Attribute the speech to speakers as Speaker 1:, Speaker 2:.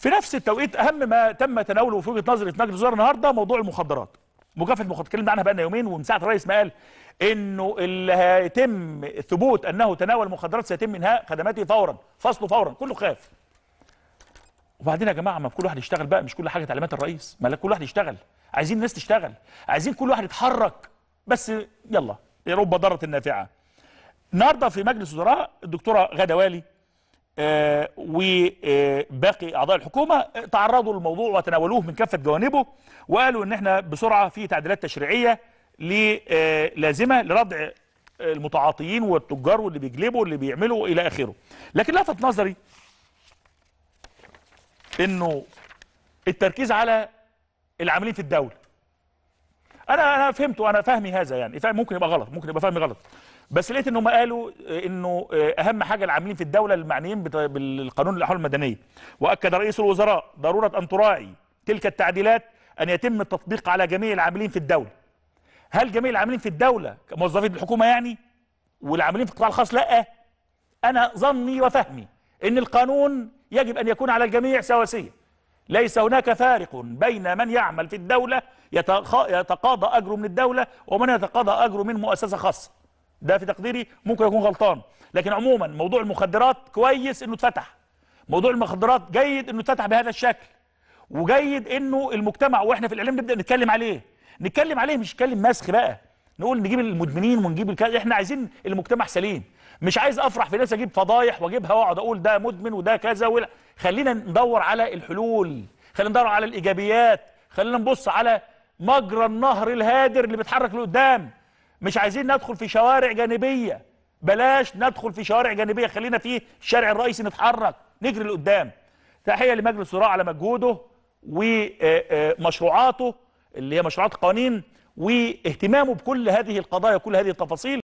Speaker 1: في نفس التوقيت اهم ما تم تناوله في وجهه نظري في مجلس الوزراء النهارده موضوع المخدرات مكافحه المخدرات اتكلمنا عنها لنا يومين ومن ساعه الرئيس ما قال انه اللي هيتم ثبوت انه تناول المخدرات سيتم انهاء خدماته فورا فصله فورا كله خاف وبعدين يا جماعه ما كل واحد يشتغل بقى مش كل حاجه تعليمات الرئيس ما كل واحد يشتغل عايزين الناس تشتغل عايزين كل واحد يتحرك بس يلا يا رب ضاره نافعه النهارده في مجلس الوزراء الدكتوره غاده والي آه، وباقي اعضاء الحكومه تعرضوا للموضوع وتناولوه من كافه جوانبه وقالوا ان احنا بسرعه في تعديلات تشريعيه آه، لازمه لردع المتعاطيين والتجار واللي بيجلبوا واللي بيعملوا الى اخره لكن لفت نظري انه التركيز على العاملين في الدوله انا انا فهمته انا فهمي هذا يعني ممكن يبقى غلط ممكن يبقى فهمي غلط بس لقيت ان هم قالوا انه آه، اهم حاجه العاملين في الدوله المعنيين بالقانون الاحوال المدنيه واكد رئيس الوزراء ضروره ان تراعي تلك التعديلات ان يتم التطبيق على جميع العاملين في الدوله هل جميع العاملين في الدوله موظفين الحكومه يعني والعاملين في القطاع الخاص لا انا ظني وفهمي ان القانون يجب ان يكون على الجميع سواسيه ليس هناك فارق بين من يعمل في الدولة يتقاضى أجره من الدولة ومن يتقاضى أجره من مؤسسة خاصة ده في تقديري ممكن يكون غلطان لكن عموما موضوع المخدرات كويس انه اتفتح موضوع المخدرات جيد انه اتفتح بهذا الشكل وجيد انه المجتمع واحنا في الاعلام نبدا نتكلم عليه نتكلم عليه مش نتكلم مسخ بقى نقول نجيب المدمنين ونجيب الكذا احنا عايزين المجتمع سليم مش عايز افرح في ناس اجيب فضايح واجيبها واقعد اقول ده مدمن وده كذا ولا خلينا ندور على الحلول خلينا ندور على الايجابيات خلينا نبص على مجرى النهر الهادر اللي بيتحرك لقدام مش عايزين ندخل في شوارع جانبيه بلاش ندخل في شوارع جانبيه خلينا في الشارع الرئيسي نتحرك نجري لقدام تحيه لمجلس الشورى على مجهوده ومشروعاته آه، آه، اللي هي مشروعات قوانين واهتمامه بكل هذه القضايا وكل هذه التفاصيل